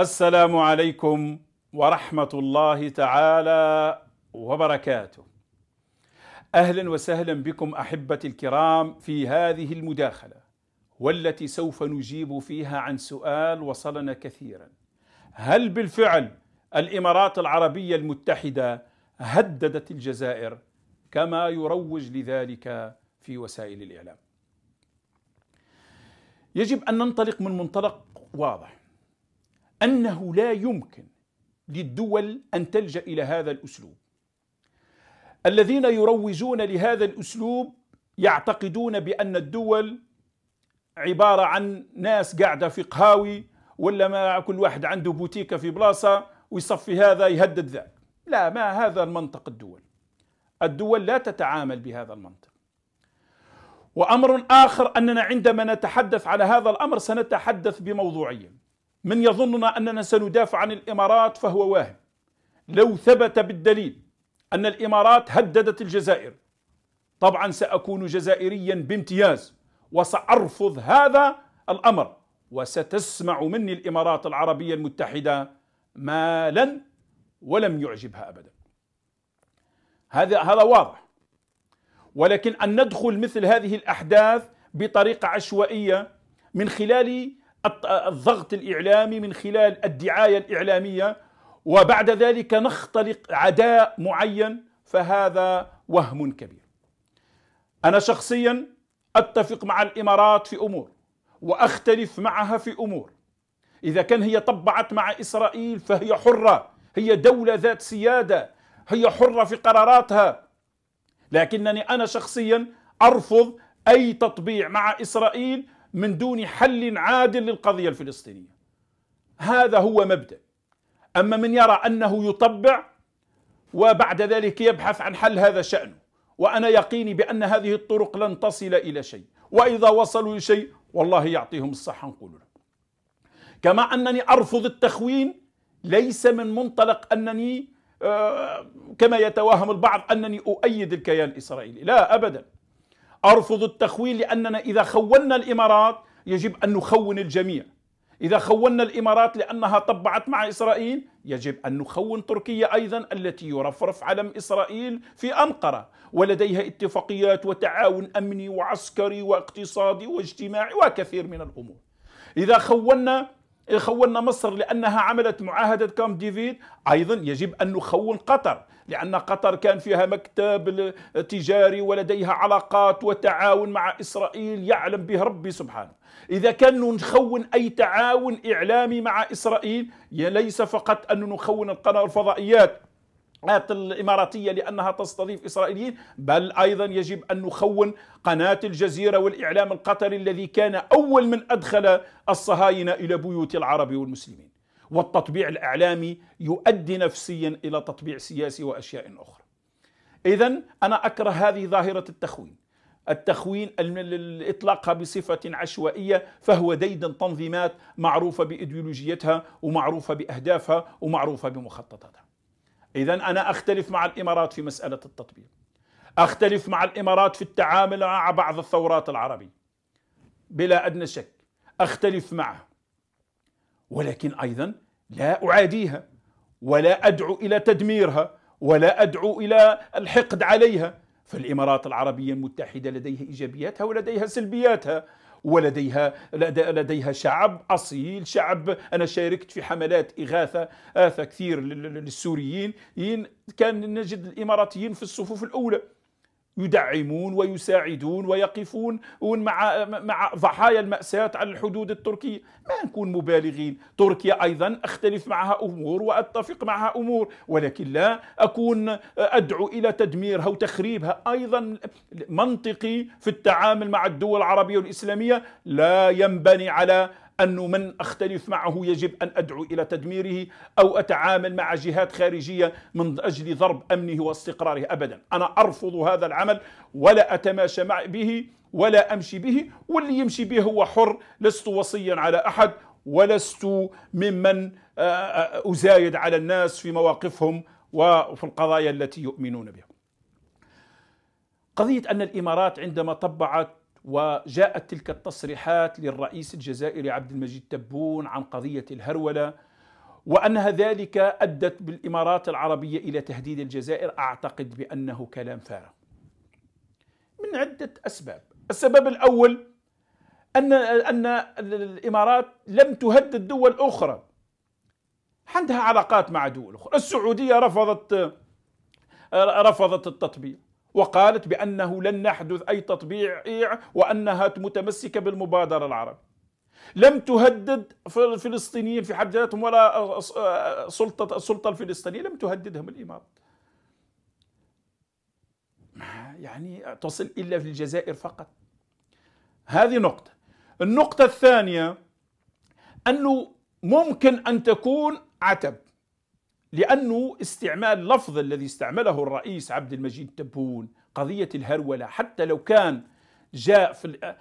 السلام عليكم ورحمه الله تعالى وبركاته اهلا وسهلا بكم احبتي الكرام في هذه المداخله والتي سوف نجيب فيها عن سؤال وصلنا كثيرا هل بالفعل الامارات العربيه المتحده هددت الجزائر كما يروج لذلك في وسائل الاعلام يجب ان ننطلق من منطلق واضح أنه لا يمكن للدول أن تلجأ إلى هذا الأسلوب الذين يروجون لهذا الأسلوب يعتقدون بأن الدول عبارة عن ناس قاعدة في قهاوي ولا ما كل واحد عنده بوتيكة في بلاصة ويصفي هذا يهدد ذاك لا ما هذا المنطق الدول الدول لا تتعامل بهذا المنطق وأمر آخر أننا عندما نتحدث على هذا الأمر سنتحدث بموضوعية من يظننا أننا سندافع عن الإمارات فهو واهم لو ثبت بالدليل أن الإمارات هددت الجزائر طبعا سأكون جزائريا بامتياز وسأرفض هذا الأمر وستسمع مني الإمارات العربية المتحدة ما لن ولم يعجبها أبدا هذا هذا واضح ولكن أن ندخل مثل هذه الأحداث بطريقة عشوائية من خلال الضغط الإعلامي من خلال الدعاية الإعلامية وبعد ذلك نختلق عداء معين فهذا وهم كبير أنا شخصيا أتفق مع الإمارات في أمور وأختلف معها في أمور إذا كان هي طبعت مع إسرائيل فهي حرة هي دولة ذات سيادة هي حرة في قراراتها لكنني أنا شخصيا أرفض أي تطبيع مع إسرائيل من دون حل عادل للقضية الفلسطينية هذا هو مبدأ أما من يرى أنه يطبع وبعد ذلك يبحث عن حل هذا شأنه وأنا يقيني بأن هذه الطرق لن تصل إلى شيء وإذا وصلوا لشيء والله يعطيهم الصحة نقول لهم كما أنني أرفض التخوين ليس من منطلق أنني آه، كما يتوهم البعض أنني أؤيد الكيان الإسرائيلي لا أبداً أرفض التخوين لأننا إذا خوننا الإمارات يجب أن نخون الجميع إذا خوننا الإمارات لأنها طبعت مع إسرائيل يجب أن نخون تركيا أيضا التي يرفرف علم إسرائيل في أنقرة ولديها اتفاقيات وتعاون أمني وعسكري واقتصادي واجتماعي وكثير من الأمور إذا خوننا خولنا مصر لأنها عملت معاهدة كامب ديفيد أيضا يجب أن نخون قطر لأن قطر كان فيها مكتب تجاري ولديها علاقات وتعاون مع إسرائيل يعلم به ربي سبحانه إذا كان نخون أي تعاون إعلامي مع إسرائيل ليس فقط أن نخون القناة الفضائيات آية الإماراتية لأنها تستضيف إسرائيليين بل أيضا يجب أن نخون قناة الجزيرة والإعلام القطري الذي كان أول من أدخل الصهاينة إلى بيوت العرب والمسلمين والتطبيع الإعلامي يؤدي نفسيا إلى تطبيع سياسي وأشياء أخرى إذا أنا أكره هذه ظاهرة التخوين التخوين اطلاقها بصفه عشوائيه فهو ديدا تنظيمات معروفه بايديولوجيتها ومعروفه باهدافها ومعروفه بمخططاتها إذا أنا أختلف مع الإمارات في مسألة التطبيع أختلف مع الإمارات في التعامل مع بعض الثورات العربية بلا أدنى شك أختلف معه ولكن أيضا لا أعاديها ولا أدعو إلى تدميرها ولا أدعو إلى الحقد عليها فالإمارات العربية المتحدة لديها إيجابياتها ولديها سلبياتها ولديها لديها شعب اصيل شعب انا شاركت في حملات اغاثه اثه كثير للسوريين كان نجد الاماراتيين في الصفوف الاولى يدعمون ويساعدون ويقفون مع مع ضحايا المأساة على الحدود التركية ما نكون مبالغين تركيا أيضا أختلف معها أمور وأتفق معها أمور ولكن لا أكون أدعو إلى تدميرها وتخريبها أيضا منطقي في التعامل مع الدول العربية والإسلامية لا ينبني على أنه من أختلف معه يجب أن أدعو إلى تدميره أو أتعامل مع جهات خارجية من أجل ضرب أمنه واستقراره أبدا أنا أرفض هذا العمل ولا أتماشى مع به ولا أمشي به واللي يمشي به هو حر لست وصيا على أحد ولست ممن آه، آه، أزايد على الناس في مواقفهم وفي القضايا التي يؤمنون بها قضية أن الإمارات عندما طبعت وجاءت تلك التصريحات للرئيس الجزائري عبد المجيد تبون عن قضية الهرولة وأنها ذلك أدت بالإمارات العربية إلى تهديد الجزائر أعتقد بأنه كلام فارغ من عدة أسباب السبب الأول أن أن الإمارات لم تهدد دول أخرى عندها علاقات مع دول أخرى السعودية رفضت رفضت التطبيق وقالت بأنه لن نحدث أي تطبيع وأنها متمسكة بالمبادرة العربية لم تهدد الفلسطينيين في حد ذاتهم ولا سلطة السلطة الفلسطينية لم تهددهم الإمارات يعني تصل إلا في الجزائر فقط هذه نقطة النقطة الثانية أنه ممكن أن تكون عتب لأنه استعمال لفظ الذي استعمله الرئيس عبد المجيد تبون قضية الهرولة حتى لو كان جاء في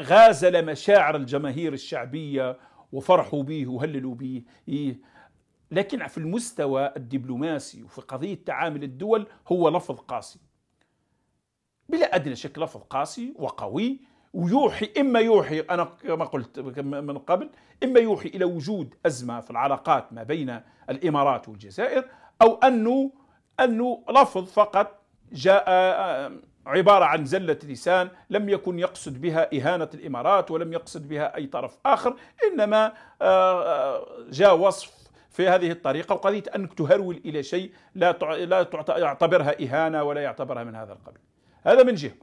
غازل مشاعر الجماهير الشعبية وفرحوا به وهللوا به إيه لكن في المستوى الدبلوماسي وفي قضية تعامل الدول هو لفظ قاسي بلا أدنى شك لفظ قاسي وقوي ويوحي اما يوحي انا كما قلت من قبل اما يوحي الى وجود ازمه في العلاقات ما بين الامارات والجزائر او انه انه لفظ فقط جاء آه، عباره عن زله لسان لم يكن يقصد بها اهانه الامارات ولم يقصد بها اي طرف اخر انما آه، آه، جاء وصف في هذه الطريقة وقضية أنك تهرول إلى شيء لا لا يعتبرها إهانة ولا يعتبرها من هذا القبيل هذا من جهة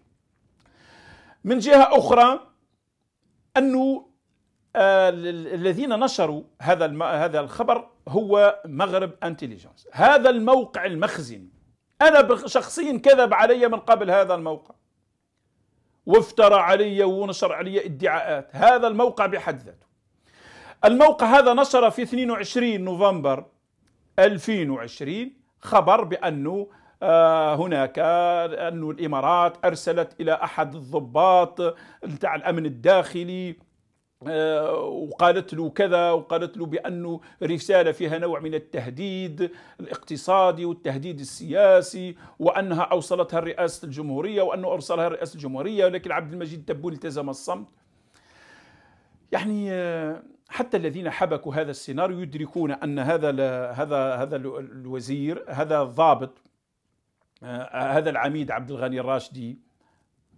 من جهه اخرى انه آه، الذين نشروا هذا هذا الخبر هو مغرب انتليجنس هذا الموقع المخزن انا شخصيا كذب علي من قبل هذا الموقع وافترى علي ونشر علي ادعاءات هذا الموقع بحد ذاته الموقع هذا نشر في 22 نوفمبر 2020 خبر بانه آه، هناك أن الإمارات أرسلت إلى أحد الضباط نتاع الأمن الداخلي آه، وقالت له كذا وقالت له بأنه رسالة فيها نوع من التهديد الاقتصادي والتهديد السياسي وأنها أوصلتها الرئاسة الجمهورية وأنه أوصلها الرئاسة الجمهورية ولكن عبد المجيد تبول التزم الصمت يعني آه، حتى الذين حبكوا هذا السيناريو يدركون أن هذا هذا هذا الوزير هذا الضابط آه، آه، هذا العميد عبد الغني الراشدي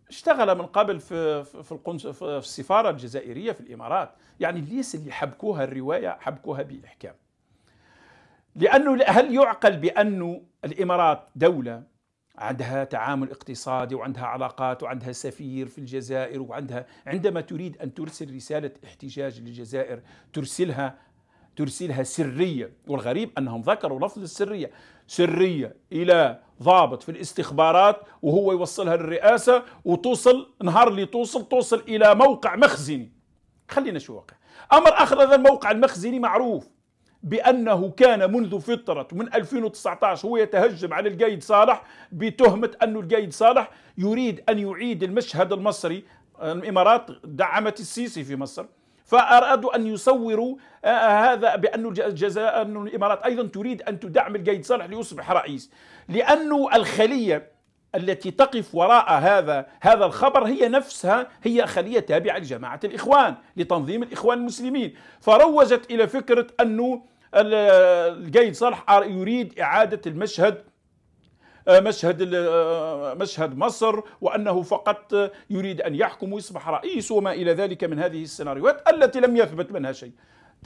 اشتغل من قبل في في القنص في السفاره الجزائريه في الامارات يعني ليس اللي حبكوها الروايه حبكوها باحكام لانه هل يعقل بانه الامارات دوله عندها تعامل اقتصادي وعندها علاقات وعندها سفير في الجزائر وعندها عندما تريد ان ترسل رساله احتجاج للجزائر ترسلها ترسلها سريه والغريب انهم ذكروا لفظ السريه سريه الى ضابط في الاستخبارات وهو يوصلها للرئاسة وتوصل نهار اللي توصل توصل إلى موقع مخزني خلينا شو واقع أمر آخر هذا الموقع المخزني معروف بأنه كان منذ فترة من 2019 هو يتهجم على القايد صالح بتهمة أن القايد صالح يريد أن يعيد المشهد المصري الإمارات دعمت السيسي في مصر فأرادوا أن يصوروا آه، هذا بأن الجزاء أن الإمارات أيضا تريد أن تدعم القايد صالح ليصبح رئيس لأن الخلية التي تقف وراء هذا هذا الخبر هي نفسها هي خلية تابعة لجماعة الإخوان لتنظيم الإخوان المسلمين فروجت إلى فكرة أنه القايد صالح يريد إعادة المشهد مشهد مشهد مصر وانه فقط يريد ان يحكم ويصبح رئيس وما الى ذلك من هذه السيناريوهات التي لم يثبت منها شيء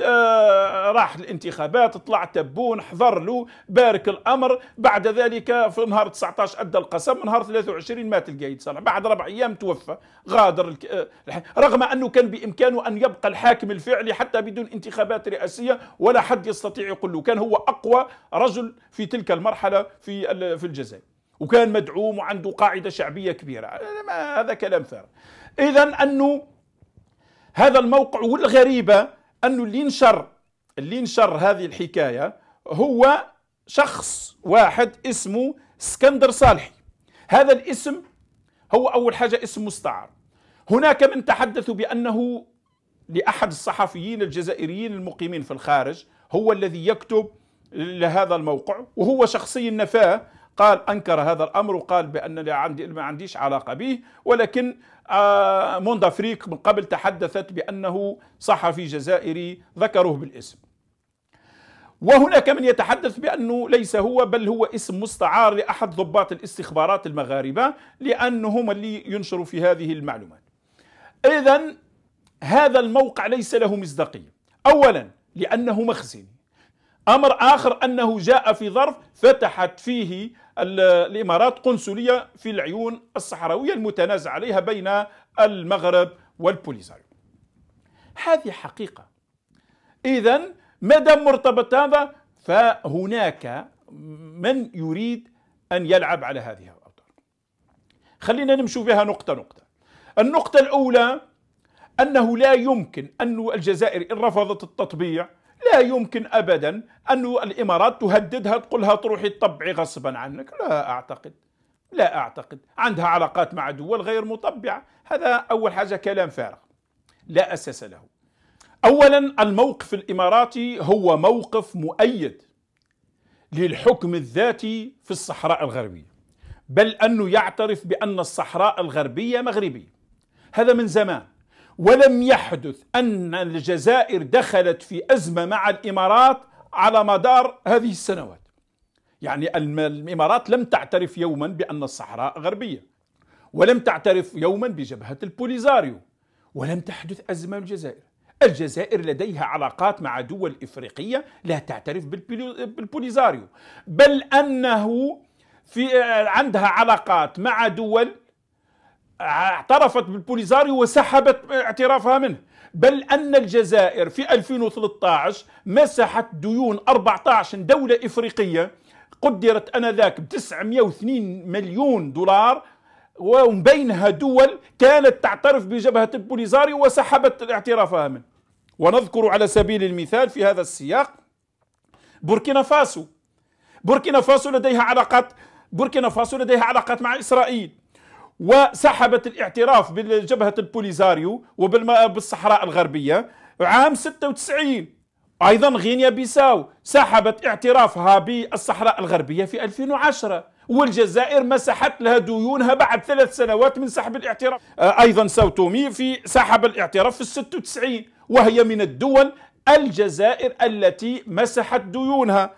آه، راح الانتخابات طلع تبون حضر له بارك الامر بعد ذلك في نهار 19 ادى القسم نهار 23 مات القايد صالح بعد ربع ايام توفى غادر آه، رغم انه كان بامكانه ان يبقى الحاكم الفعلي حتى بدون انتخابات رئاسيه ولا حد يستطيع يقول له كان هو اقوى رجل في تلك المرحله في في الجزائر وكان مدعوم وعنده قاعده شعبيه كبيره هذا كلام فارغ اذا انه هذا الموقع والغريبه انه اللي نشر اللي نشر هذه الحكايه هو شخص واحد اسمه اسكندر صالحي هذا الاسم هو اول حاجه اسم مستعار هناك من تحدثوا بانه لاحد الصحفيين الجزائريين المقيمين في الخارج هو الذي يكتب لهذا الموقع وهو شخصيا نفاه قال انكر هذا الامر وقال بان عندي ما عنديش علاقه به ولكن آه، موندا فريك من قبل تحدثت بانه صحفي جزائري ذكروه بالاسم وهناك من يتحدث بأنه ليس هو بل هو اسم مستعار لأحد ضباط الاستخبارات المغاربة لأنهم اللي ينشروا في هذه المعلومات إذا هذا الموقع ليس له مصداقية أولا لأنه مخزن أمر آخر أنه جاء في ظرف فتحت فيه الإمارات قنصلية في العيون الصحراوية المتنازع عليها بين المغرب والبوليساريو هذه حقيقة إذا ما دام مرتبط هذا فهناك من يريد أن يلعب على هذه الأوتار خلينا نمشي بها نقطة نقطة النقطة الأولى أنه لا يمكن أن الجزائر إن رفضت التطبيع لا يمكن ابدا ان الامارات تهددها تقولها تروحي تطبعي غصبا عنك لا اعتقد لا اعتقد عندها علاقات مع دول غير مطبعه هذا اول حاجه كلام فارغ لا اساس له اولا الموقف الاماراتي هو موقف مؤيد للحكم الذاتي في الصحراء الغربيه بل انه يعترف بان الصحراء الغربيه مغربيه هذا من زمان ولم يحدث أن الجزائر دخلت في أزمة مع الإمارات على مدار هذه السنوات يعني الإمارات لم تعترف يوما بأن الصحراء غربية ولم تعترف يوما بجبهة البوليزاريو ولم تحدث أزمة الجزائر الجزائر لديها علاقات مع دول إفريقية لا تعترف بالبوليزاريو بل أنه في عندها علاقات مع دول اعترفت بالبوليزاريو وسحبت اعترافها منه بل أن الجزائر في 2013 مسحت ديون 14 دولة إفريقية قدرت أنذاك ب 902 مليون دولار ومن بينها دول كانت تعترف بجبهة البوليزاريو وسحبت اعترافها منه ونذكر على سبيل المثال في هذا السياق بوركينا فاسو بوركينا فاسو لديها علاقات بوركينا فاسو لديها علاقات مع إسرائيل وسحبت الاعتراف بالجبهة البوليزاريو وبالصحراء الغربية عام 96 أيضا غينيا بيساو سحبت اعترافها بالصحراء الغربية في 2010 والجزائر مسحت لها ديونها بعد ثلاث سنوات من سحب الاعتراف آه، أيضا ساوتومي في سحب الاعتراف في 96 وهي من الدول الجزائر التي مسحت ديونها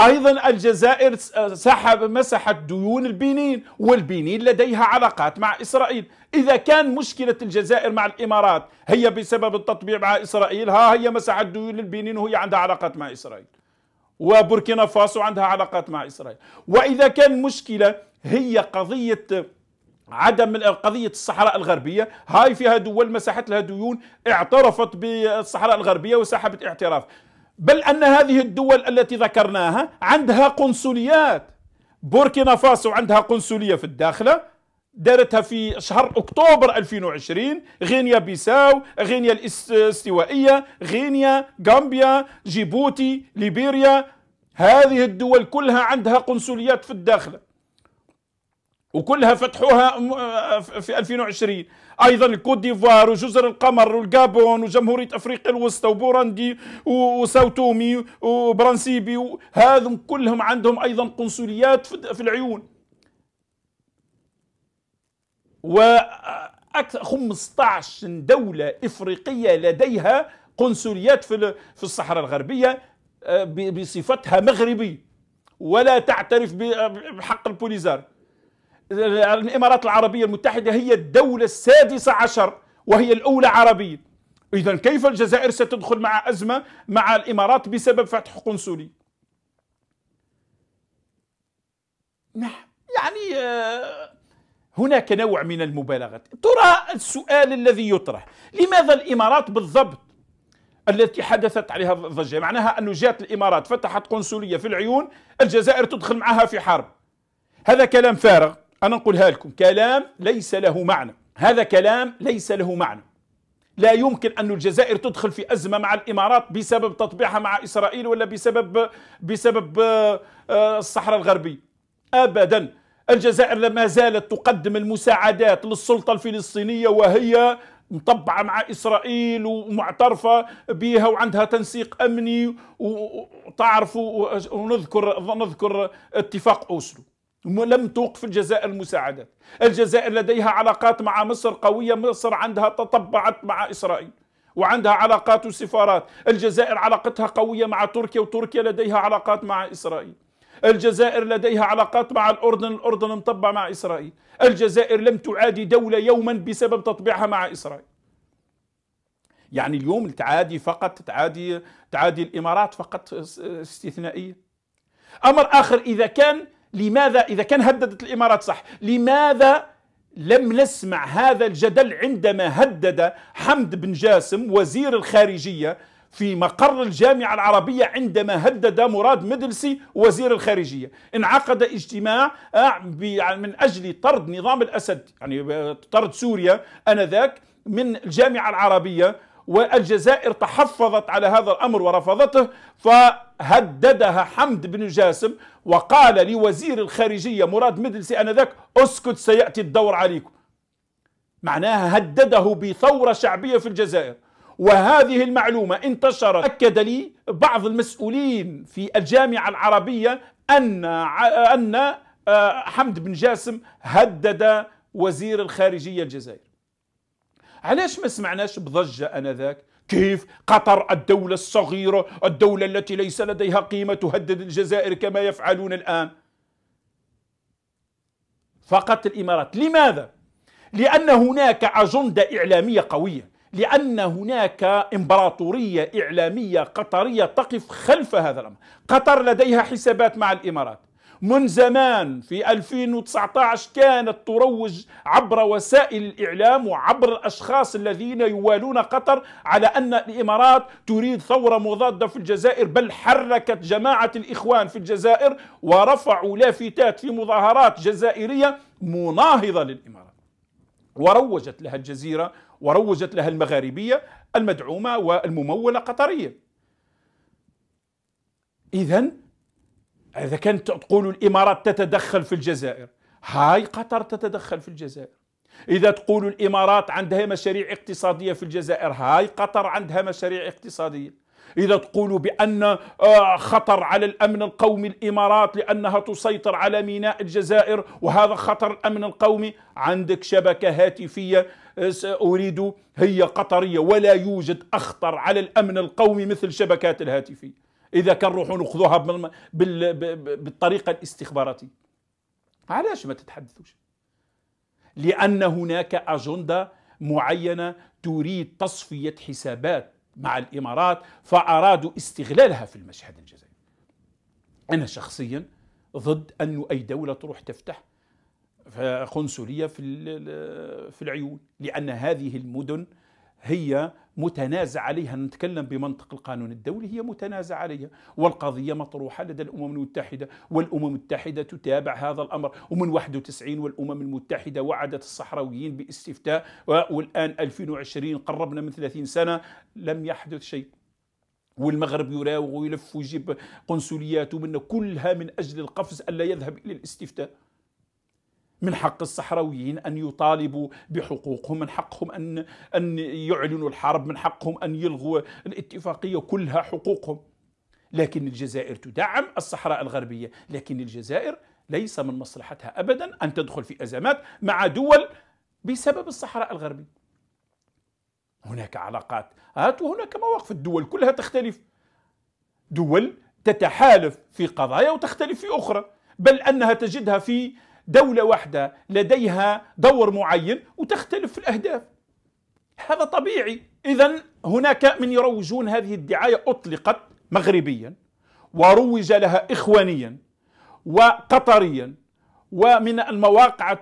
ايضا الجزائر سحب مسحت ديون البنين والبنين لديها علاقات مع اسرائيل اذا كان مشكله الجزائر مع الامارات هي بسبب التطبيع مع اسرائيل ها هي مسحت ديون البنين وهي عندها علاقات مع اسرائيل وبوركينا فاسو عندها علاقات مع اسرائيل واذا كان مشكله هي قضيه عدم قضية الصحراء الغربية هاي فيها دول مسحت لها ديون اعترفت بالصحراء الغربية وسحبت اعتراف بل أن هذه الدول التي ذكرناها عندها قنصليات بوركينا فاسو عندها قنصلية في الداخلة دارتها في شهر أكتوبر 2020 غينيا بيساو غينيا الاستوائية غينيا غامبيا جيبوتي ليبيريا هذه الدول كلها عندها قنصليات في الداخلة وكلها فتحوها آه، في 2020 ايضا الكوت ديفوار وجزر القمر والجابون وجمهوريه افريقيا الوسطى وبوراندي وساوتومي وبرانسيبي هذم كلهم عندهم ايضا قنصليات في العيون واكثر 15 دوله افريقيه لديها قنصليات في في الصحراء الغربيه آه، بصفتها مغربي ولا تعترف بحق البوليزار الإمارات العربية المتحدة هي الدولة السادسة عشر وهي الأولى عربيا إذا كيف الجزائر ستدخل مع أزمة مع الإمارات بسبب فتح قنصلي نعم يعني آه، هناك نوع من المبالغات ترى السؤال الذي يطرح لماذا الإمارات بالضبط التي حدثت عليها الضجة معناها أنه جاءت الإمارات فتحت قنصلية في العيون الجزائر تدخل معها في حرب هذا كلام فارغ أنا أقولها لكم كلام ليس له معنى هذا كلام ليس له معنى لا يمكن أن الجزائر تدخل في أزمة مع الإمارات بسبب تطبيعها مع إسرائيل ولا بسبب بسبب آه، آه، الصحراء الغربية أبدا الجزائر لما زالت تقدم المساعدات للسلطة الفلسطينية وهي مطبعة مع إسرائيل ومعترفة بها وعندها تنسيق أمني وتعرفوا ونذكر نذكر اتفاق أوسلو لم توقف الجزائر المساعدات الجزائر لديها علاقات مع مصر قوية مصر عندها تطبعت مع إسرائيل وعندها علاقات وسفارات الجزائر علاقتها قوية مع تركيا وتركيا لديها علاقات مع إسرائيل الجزائر لديها علاقات مع الأردن الأردن مطبع مع إسرائيل الجزائر لم تعادي دولة يوما بسبب تطبيعها مع إسرائيل يعني اليوم تعادي فقط تعادي تعادي الإمارات فقط آه، استثنائية أمر آخر إذا كان لماذا إذا كان هددت الإمارات صح لماذا لم نسمع هذا الجدل عندما هدد حمد بن جاسم وزير الخارجية في مقر الجامعة العربية عندما هدد مراد مدلسي وزير الخارجية انعقد اجتماع آه، من أجل طرد نظام الأسد يعني آه، طرد سوريا أنذاك من الجامعة العربية والجزائر تحفظت على هذا الأمر ورفضته فهددها حمد بن جاسم وقال لوزير الخارجية مراد مدلسي أنذاك اسكت سيأتي الدور عليكم معناها هدده بثورة شعبية في الجزائر وهذه المعلومة انتشرت أكد لي بعض المسؤولين في الجامعة العربية أن أن آه، حمد بن جاسم هدد وزير الخارجية الجزائر علاش ما سمعناش بضجة أنذاك كيف قطر الدولة الصغيرة الدولة التي ليس لديها قيمة تهدد الجزائر كما يفعلون الآن فقط الإمارات لماذا؟ لأن هناك أجندة إعلامية قوية لأن هناك إمبراطورية إعلامية قطرية تقف خلف هذا الأمر قطر لديها حسابات مع الإمارات من زمان في 2019 كانت تروج عبر وسائل الإعلام وعبر الأشخاص الذين يوالون قطر على أن الإمارات تريد ثورة مضادة في الجزائر بل حركت جماعة الإخوان في الجزائر ورفعوا لافتات في مظاهرات جزائرية مناهضة للإمارات وروجت لها الجزيرة وروجت لها المغاربية المدعومة والممولة قطرية إذا إذا كانت تقول الإمارات تتدخل في الجزائر هاي قطر تتدخل في الجزائر إذا تقول الإمارات عندها مشاريع اقتصادية في الجزائر هاي قطر عندها مشاريع اقتصادية إذا تقول بأن آه، خطر على الأمن القومي الإمارات لأنها تسيطر على ميناء الجزائر وهذا خطر الأمن القومي عندك شبكة هاتفية آه، أريد هي قطرية ولا يوجد أخطر على الأمن القومي مثل شبكات الهاتفية اذا كان نروحوا ناخذوها بالطريقه الاستخباراتيه علاش ما تتحدثوش لان هناك اجنده معينه تريد تصفيه حسابات مع الامارات فارادوا استغلالها في المشهد الجزائري انا شخصيا ضد انه اي دوله تروح تفتح آه، قنصليه في في العيون لان هذه المدن هي متنازع عليها نتكلم بمنطق القانون الدولي هي متنازع عليها والقضية مطروحة لدى الأمم المتحدة والأمم المتحدة تتابع هذا الأمر ومن 91 والأمم المتحدة وعدت الصحراويين باستفتاء والآن 2020 قربنا من 30 سنة لم يحدث شيء والمغرب يراوغ ويلف ويجيب قنصلياته من كلها من أجل القفز ألا يذهب إلى الاستفتاء من حق الصحراويين أن يطالبوا بحقوقهم من حقهم أن, أن يعلنوا الحرب من حقهم أن يلغوا الاتفاقية كلها حقوقهم لكن الجزائر تدعم الصحراء الغربية لكن الجزائر ليس من مصلحتها أبدا أن تدخل في أزمات مع دول بسبب الصحراء الغربية هناك علاقات هات وهناك مواقف الدول كلها تختلف دول تتحالف في قضايا وتختلف في أخرى بل أنها تجدها في دولة واحدة لديها دور معين وتختلف في الأهداف هذا طبيعي إذا هناك من يروجون هذه الدعاية أطلقت مغربيا وروج لها إخوانيا وقطريا ومن المواقع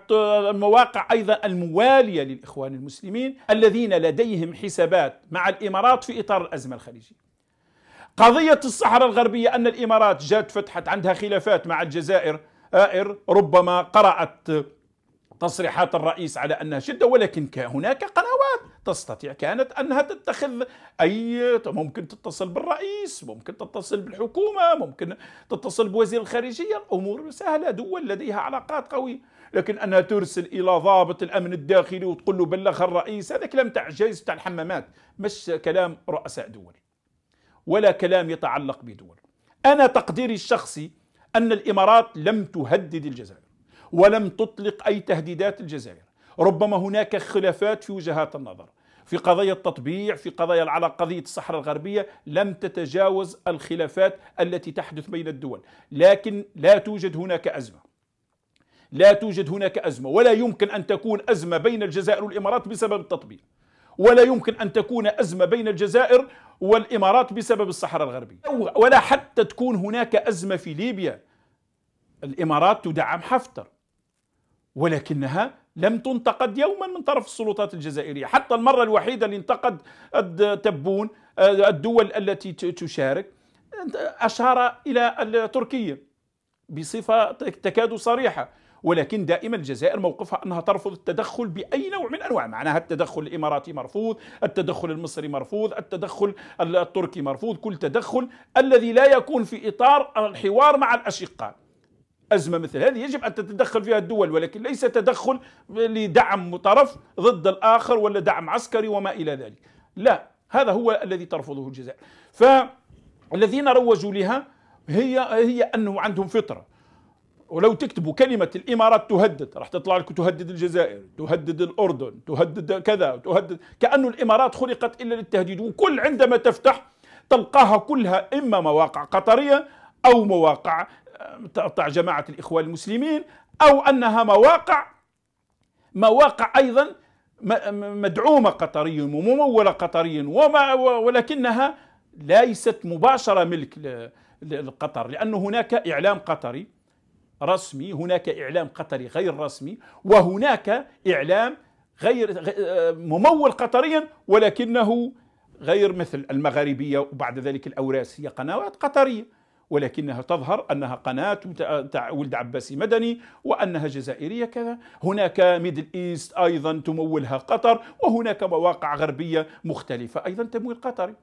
المواقع ايضا المواليه للاخوان المسلمين الذين لديهم حسابات مع الامارات في اطار الازمه الخليجيه. قضيه الصحراء الغربيه ان الامارات جات فتحت عندها خلافات مع الجزائر آئر ربما قرأت تصريحات الرئيس على انها شده ولكن هناك قنوات تستطيع كانت انها تتخذ اي ممكن تتصل بالرئيس، ممكن تتصل بالحكومه، ممكن تتصل بوزير الخارجيه، الامور سهله دول لديها علاقات قويه، لكن انها ترسل الى ضابط الامن الداخلي وتقول له بلغ الرئيس، هذا كلام تاع جايز تاع الحمامات، مش كلام رؤساء دول. ولا كلام يتعلق بدول. انا تقديري الشخصي أن الإمارات لم تهدد الجزائر ولم تطلق أي تهديدات الجزائر ربما هناك خلافات في وجهات النظر في قضايا التطبيع في قضايا على قضية الصحراء الغربية لم تتجاوز الخلافات التي تحدث بين الدول لكن لا توجد هناك أزمة لا توجد هناك أزمة ولا يمكن أن تكون أزمة بين الجزائر والإمارات بسبب التطبيع ولا يمكن أن تكون أزمة بين الجزائر والإمارات بسبب الصحراء الغربية ولا حتى تكون هناك أزمة في ليبيا الإمارات تدعم حفتر ولكنها لم تنتقد يوما من طرف السلطات الجزائرية حتى المرة الوحيدة اللي انتقد تبون الدول التي تشارك أشار إلى تركيا بصفة تكاد صريحة ولكن دائما الجزائر موقفها أنها ترفض التدخل بأي نوع من أنواع معناها التدخل الإماراتي مرفوض التدخل المصري مرفوض التدخل التركي مرفوض كل تدخل الذي لا يكون في إطار الحوار مع الأشقاء أزمة مثل هذه يجب أن تتدخل فيها الدول ولكن ليس تدخل لدعم طرف ضد الآخر ولا دعم عسكري وما إلى ذلك لا هذا هو الذي ترفضه الجزائر فالذين روجوا لها هي هي انه عندهم فطره ولو تكتبوا كلمة الإمارات تهدد راح تطلع لكم تهدد الجزائر تهدد الأردن تهدد كذا تهدد كأنه الإمارات خلقت إلا للتهديد وكل عندما تفتح تلقاها كلها إما مواقع قطرية أو مواقع آه، تقطع جماعة الإخوان المسلمين أو أنها مواقع مواقع أيضا مدعومة قطريا وممولة قطريا وما ولكنها ليست مباشرة ملك لقطر لأن هناك إعلام قطري رسمي هناك إعلام قطري غير رسمي وهناك إعلام غير ممول قطريا ولكنه غير مثل المغاربية وبعد ذلك الأوراس هي قنوات قطرية ولكنها تظهر أنها قناة ولد عباسي مدني وأنها جزائرية كذا هناك ميدل إيست أيضا تمولها قطر وهناك مواقع غربية مختلفة أيضا تمويل قطري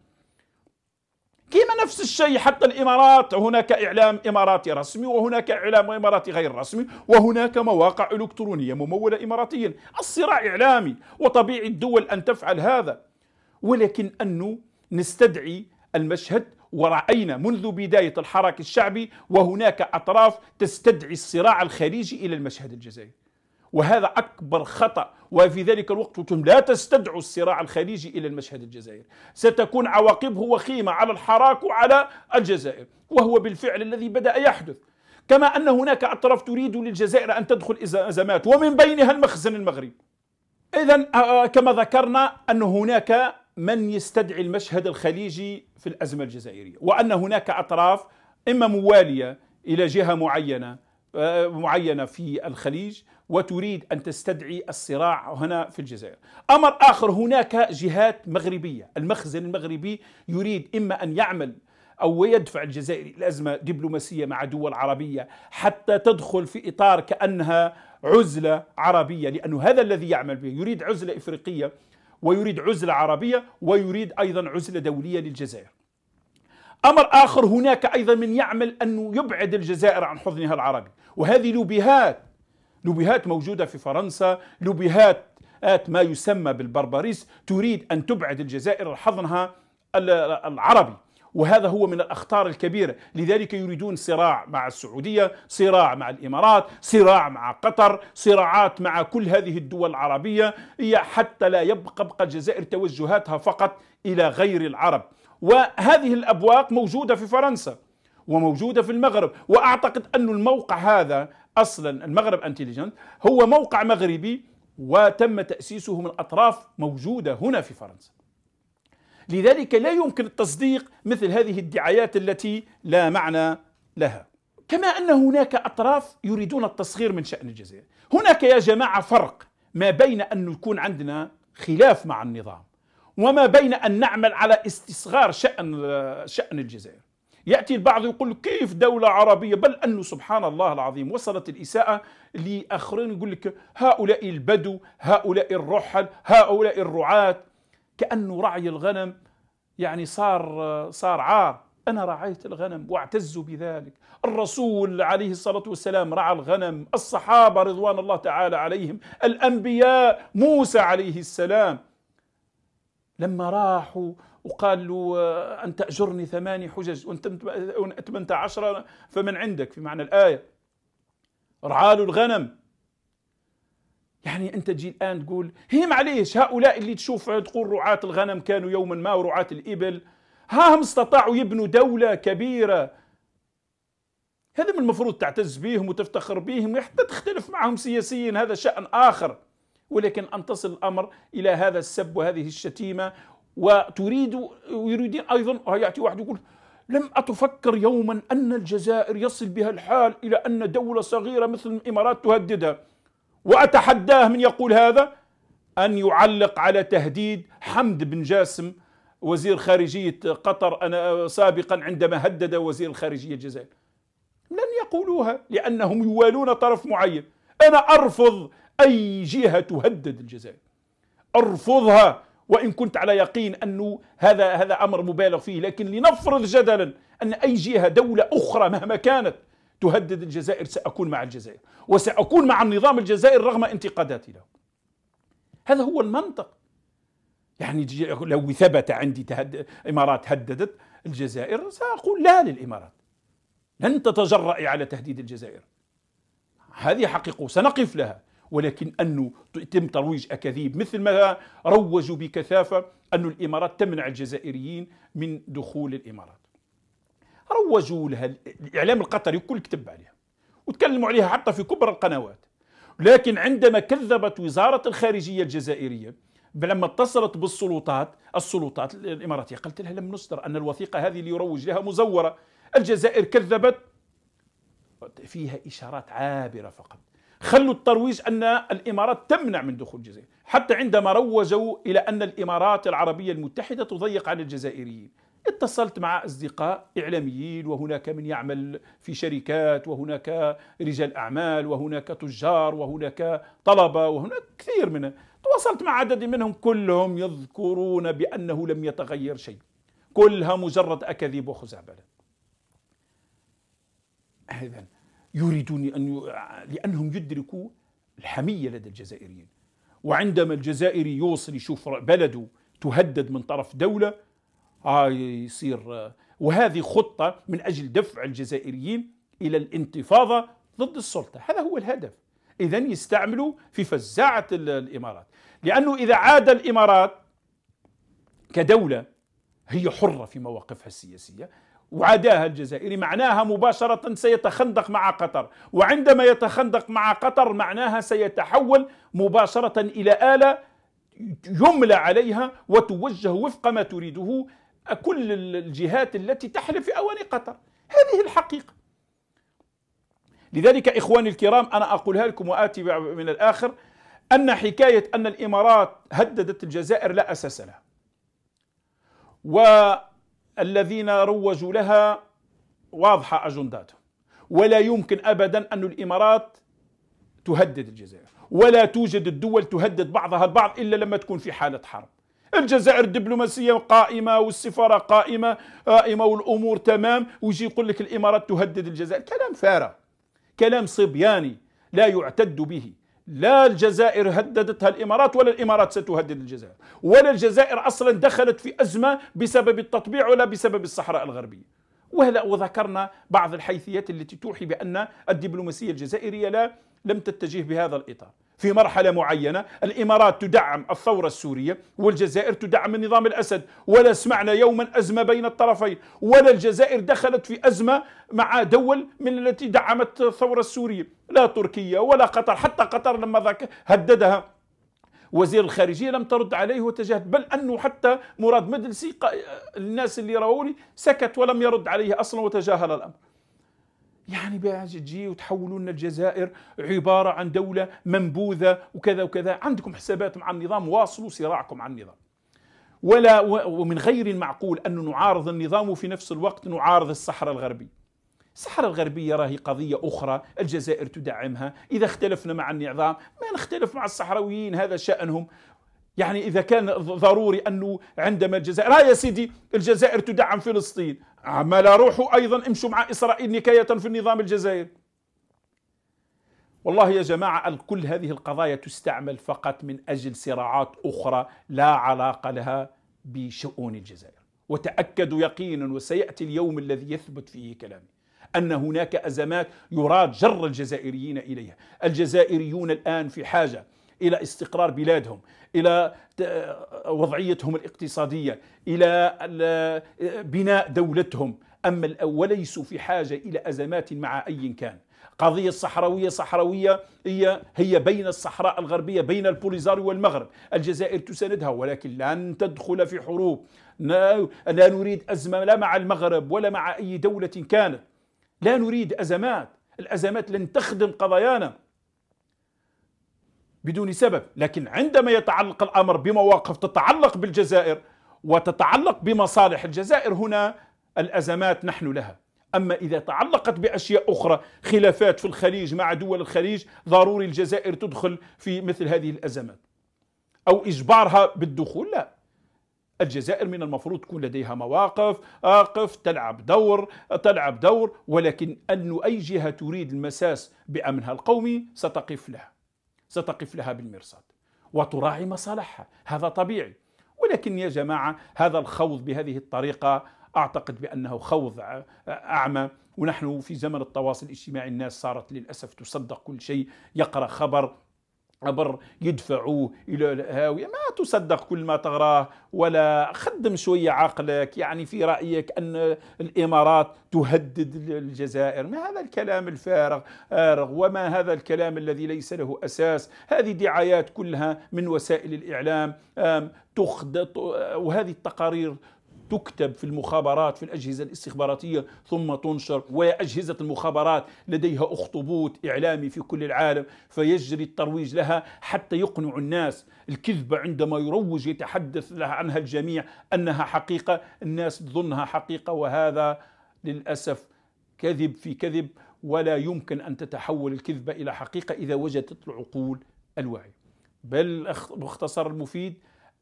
كيما نفس الشيء حتى الامارات هناك اعلام اماراتي رسمي وهناك اعلام اماراتي غير رسمي وهناك مواقع الكترونيه مموله اماراتيا الصراع اعلامي وطبيعي الدول ان تفعل هذا ولكن انه نستدعي المشهد ورأينا منذ بداية الحراك الشعبي وهناك أطراف تستدعي الصراع الخليجي إلى المشهد الجزائري وهذا أكبر خطأ وفي ذلك الوقت لا تستدعوا الصراع الخليجي إلى المشهد الجزائري ستكون عواقبه وخيمة على الحراك وعلى الجزائر وهو بالفعل الذي بدأ يحدث كما أن هناك أطراف تريد للجزائر أن تدخل أزمات ومن بينها المخزن المغربي إذا آه، آه، كما ذكرنا أن هناك من يستدعي المشهد الخليجي في الأزمة الجزائرية وأن هناك أطراف إما موالية إلى جهة معينة آه، معينة في الخليج وتريد أن تستدعي الصراع هنا في الجزائر أمر آخر هناك جهات مغربية المخزن المغربي يريد إما أن يعمل أو يدفع الجزائر الأزمة دبلوماسية مع دول عربية حتى تدخل في إطار كأنها عزلة عربية لأنه هذا الذي يعمل به يريد عزلة إفريقية ويريد عزلة عربية ويريد أيضا عزلة دولية للجزائر أمر آخر هناك أيضا من يعمل أنه يبعد الجزائر عن حضنها العربي وهذه لوبيهات لوبيهات موجودة في فرنسا لوبيهات آت ما يسمى بالبربريس تريد أن تبعد الجزائر حضنها العربي وهذا هو من الاخطار الكبيره، لذلك يريدون صراع مع السعوديه، صراع مع الامارات، صراع مع قطر، صراعات مع كل هذه الدول العربيه حتى لا يبقى بقى الجزائر توجهاتها فقط الى غير العرب، وهذه الابواق موجوده في فرنسا وموجوده في المغرب، واعتقد ان الموقع هذا اصلا المغرب انتليجنت هو موقع مغربي وتم تاسيسه من اطراف موجوده هنا في فرنسا لذلك لا يمكن التصديق مثل هذه الدعايات التي لا معنى لها كما ان هناك اطراف يريدون التصغير من شان الجزائر هناك يا جماعه فرق ما بين ان يكون عندنا خلاف مع النظام وما بين ان نعمل على استصغار شان شان الجزائر يأتي البعض يقول كيف دولة عربية بل أنه سبحان الله العظيم وصلت الإساءة لآخرين يقول لك هؤلاء البدو هؤلاء الرحل هؤلاء الرعاة كأنه رعي الغنم يعني صار صار عار أنا رعيت الغنم واعتز بذلك الرسول عليه الصلاة والسلام رعى الغنم الصحابة رضوان الله تعالى عليهم الأنبياء موسى عليه السلام لما راحوا وقال له آه، أن تأجرني ثماني حجج وانت أتممت عشرة فمن عندك في معنى الآية رعال الغنم يعني أنت تجي الآن تقول هي معليش هؤلاء اللي تشوف تقول رعاة الغنم كانوا يوما ما ورعاة الإبل ها هم استطاعوا يبنوا دولة كبيرة هذا من المفروض تعتز بهم وتفتخر بهم حتى تختلف معهم سياسيا هذا شأن آخر ولكن أن تصل الأمر إلى هذا السب وهذه الشتيمة وتريد يريدين ايضا ياتي واحد يقول لم اتفكر يوما ان الجزائر يصل بها الحال الى ان دوله صغيره مثل الامارات تهددها واتحداه من يقول هذا ان يعلق على تهديد حمد بن جاسم وزير خارجيه قطر أنا سابقا عندما هدد وزير الخارجيه الجزائر لن يقولوها لانهم يوالون طرف معين انا ارفض اي جهه تهدد الجزائر ارفضها وان كنت على يقين انه هذا هذا امر مبالغ فيه لكن لنفرض جدلا ان اي جهه دوله اخرى مهما كانت تهدد الجزائر ساكون مع الجزائر وساكون مع النظام الجزائري رغم انتقاداتي له هذا هو المنطق يعني لو ثبت عندي تهد... امارات هددت الجزائر ساقول لا للامارات لن تتجرأي على تهديد الجزائر هذه حقيقة سنقف لها ولكن أنه يتم ترويج أكاذيب مثل ما روجوا بكثافة أن الإمارات تمنع الجزائريين من دخول الإمارات روجوا لها الإعلام القطري الكل كتب عليها وتكلموا عليها حتى في كبرى القنوات لكن عندما كذبت وزارة الخارجية الجزائرية لما اتصلت بالسلطات السلطات الإماراتية قالت لها لم نصدر أن الوثيقة هذه اللي يروج لها مزورة الجزائر كذبت فيها إشارات عابرة فقط خلوا الترويج أن الإمارات تمنع من دخول الجزائر حتى عندما روجوا إلى أن الإمارات العربية المتحدة تضيق على الجزائريين اتصلت مع أصدقاء إعلاميين وهناك من يعمل في شركات وهناك رجال أعمال وهناك تجار وهناك طلبة وهناك كثير من تواصلت مع عدد منهم كلهم يذكرون بأنه لم يتغير شيء كلها مجرد أكاذيب وخزعبلات. اذا يريدون أن ي... لأنهم يدركوا الحمية لدى الجزائريين وعندما الجزائري يوصل يشوف بلده تهدد من طرف دولة آه يصير آه، وهذه خطة من أجل دفع الجزائريين إلى الانتفاضة ضد السلطة هذا هو الهدف إذا يستعملوا في فزاعة الإمارات لأنه إذا عاد الإمارات كدولة هي حرة في مواقفها السياسية وعداها الجزائري معناها مباشرة سيتخندق مع قطر وعندما يتخندق مع قطر معناها سيتحول مباشرة إلى آلة يملى عليها وتوجه وفق ما تريده كل الجهات التي تحلف في أواني قطر هذه الحقيقة لذلك إخواني الكرام أنا أقولها لكم وآتي من الآخر أن حكاية أن الإمارات هددت الجزائر لا أساس لها و الذين روجوا لها واضحة أجنداتهم ولا يمكن أبدا أن الإمارات تهدد الجزائر ولا توجد الدول تهدد بعضها البعض إلا لما تكون في حالة حرب الجزائر الدبلوماسية قائمة والسفارة قائمة قائمة والأمور تمام ويجي يقول لك الإمارات تهدد الجزائر كلام فارغ كلام صبياني لا يعتد به لا الجزائر هددتها الامارات ولا الامارات ستهدد الجزائر، ولا الجزائر اصلا دخلت في ازمه بسبب التطبيع ولا بسبب الصحراء الغربيه. وهلا وذكرنا بعض الحيثيات التي توحي بان الدبلوماسيه الجزائريه لا لم تتجه بهذا الاطار. في مرحلة معينة الإمارات تدعم الثورة السورية والجزائر تدعم النظام الأسد ولا سمعنا يوما أزمة بين الطرفين ولا الجزائر دخلت في أزمة مع دول من التي دعمت الثورة السورية لا تركيا ولا قطر حتى قطر لما ذاك هددها وزير الخارجية لم ترد عليه وتجاهل بل أنه حتى مراد مدلسي الناس اللي رووا سكت ولم يرد عليه أصلا وتجاهل الأمر يعني باش تجي وتحولوا لنا الجزائر عباره عن دوله منبوذه وكذا وكذا عندكم حسابات مع النظام واصلوا صراعكم مع النظام ولا ومن غير المعقول ان نعارض النظام وفي نفس الوقت نعارض الصحراء الغربيه الصحراء الغربية راهي قضية أخرى الجزائر تدعمها إذا اختلفنا مع النظام ما نختلف مع الصحراويين هذا شأنهم يعني إذا كان ضروري أنه عندما الجزائر يا سيدي الجزائر تدعم فلسطين عمل روحوا أيضا امشوا مع إسرائيل نكاية في النظام الجزائري والله يا جماعة كل هذه القضايا تستعمل فقط من أجل صراعات أخرى لا علاقة لها بشؤون الجزائر وتأكدوا يقينا وسيأتي اليوم الذي يثبت فيه كلامي أن هناك أزمات يراد جر الجزائريين إليها الجزائريون الآن في حاجة الى استقرار بلادهم الى وضعيتهم الاقتصاديه الى بناء دولتهم اما الاول ليسوا في حاجه الى ازمات مع اي كان قضية الصحراوية صحراوية هي هي بين الصحراء الغربية بين البوليزاريو والمغرب الجزائر تساندها ولكن لن تدخل في حروب لا نريد أزمة لا مع المغرب ولا مع أي دولة كانت لا نريد أزمات الأزمات لن تخدم قضايانا بدون سبب لكن عندما يتعلق الأمر بمواقف تتعلق بالجزائر وتتعلق بمصالح الجزائر هنا الأزمات نحن لها أما إذا تعلقت بأشياء أخرى خلافات في الخليج مع دول الخليج ضروري الجزائر تدخل في مثل هذه الأزمات أو إجبارها بالدخول لا الجزائر من المفروض تكون لديها مواقف آقف تلعب دور تلعب دور ولكن أن أي جهة تريد المساس بأمنها القومي ستقف لها ستقف لها بالمرصاد وتراعي مصالحها هذا طبيعي ولكن يا جماعة هذا الخوض بهذه الطريقة أعتقد بأنه خوض أعمى ونحن في زمن التواصل الاجتماعي الناس صارت للأسف تصدق كل شيء يقرأ خبر عبر يدفعوا الى الهاويه ما تصدق كل ما تغراه ولا خدم شويه عقلك يعني في رايك ان الامارات تهدد الجزائر ما هذا الكلام الفارغ فارغ وما هذا الكلام الذي ليس له اساس هذه دعايات كلها من وسائل الاعلام تخدط آه، وهذه التقارير تكتب في المخابرات في الأجهزة الاستخباراتية ثم تنشر وأجهزة المخابرات لديها أخطبوط إعلامي في كل العالم فيجري الترويج لها حتى يقنع الناس الكذبة عندما يروج يتحدث لها عنها الجميع أنها حقيقة الناس تظنها حقيقة وهذا للأسف كذب في كذب ولا يمكن أن تتحول الكذبة إلى حقيقة إذا وجدت العقول الواعية بل باختصار المفيد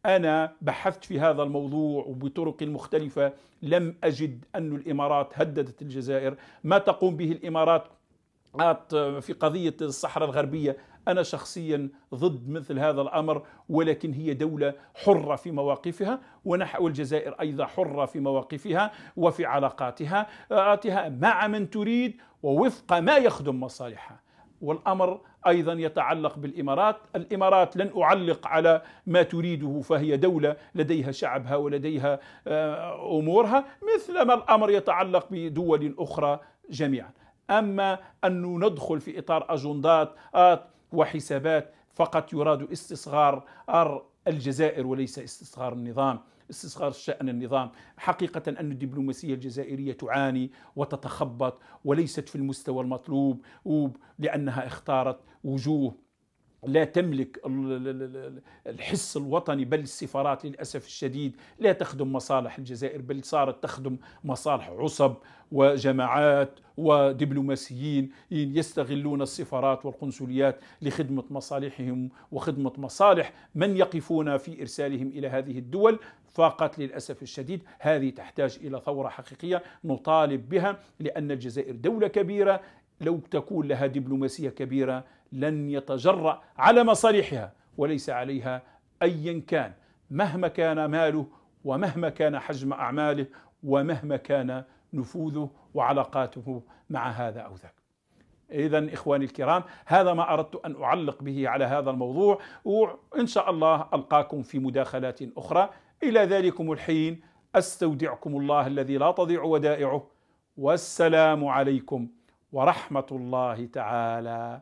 أنا بحثت في هذا الموضوع وبطرق مختلفة لم أجد أن الإمارات هددت الجزائر ما تقوم به الإمارات في قضية الصحراء الغربية أنا شخصيا ضد مثل هذا الأمر ولكن هي دولة حرة في مواقفها ونحو الجزائر أيضا حرة في مواقفها وفي علاقاتها مع من تريد ووفق ما يخدم مصالحها والامر ايضا يتعلق بالامارات، الامارات لن اعلق على ما تريده فهي دوله لديها شعبها ولديها آه، امورها مثلما الامر يتعلق بدول اخرى جميعا. اما ان ندخل في اطار اجندات وحسابات فقط يراد استصغار الجزائر وليس استصغار النظام. استصغار شأن النظام حقيقة أن الدبلوماسية الجزائرية تعاني وتتخبط وليست في المستوى المطلوب لأنها اختارت وجوه لا تملك الحس الوطني بل السفارات للاسف الشديد لا تخدم مصالح الجزائر بل صارت تخدم مصالح عصب وجماعات ودبلوماسيين يستغلون السفارات والقنصليات لخدمه مصالحهم وخدمه مصالح من يقفون في ارسالهم الى هذه الدول فقط للاسف الشديد هذه تحتاج الى ثوره حقيقيه نطالب بها لان الجزائر دوله كبيره لو تكون لها دبلوماسيه كبيره لن يتجرأ على مصالحها وليس عليها أيا كان مهما كان ماله ومهما كان حجم أعماله ومهما كان نفوذه وعلاقاته مع هذا أو ذاك إذا إخواني الكرام هذا ما أردت أن أعلق به على هذا الموضوع وإن شاء الله ألقاكم في مداخلات أخرى إلى ذلكم الحين أستودعكم الله الذي لا تضيع ودائعه والسلام عليكم ورحمة الله تعالى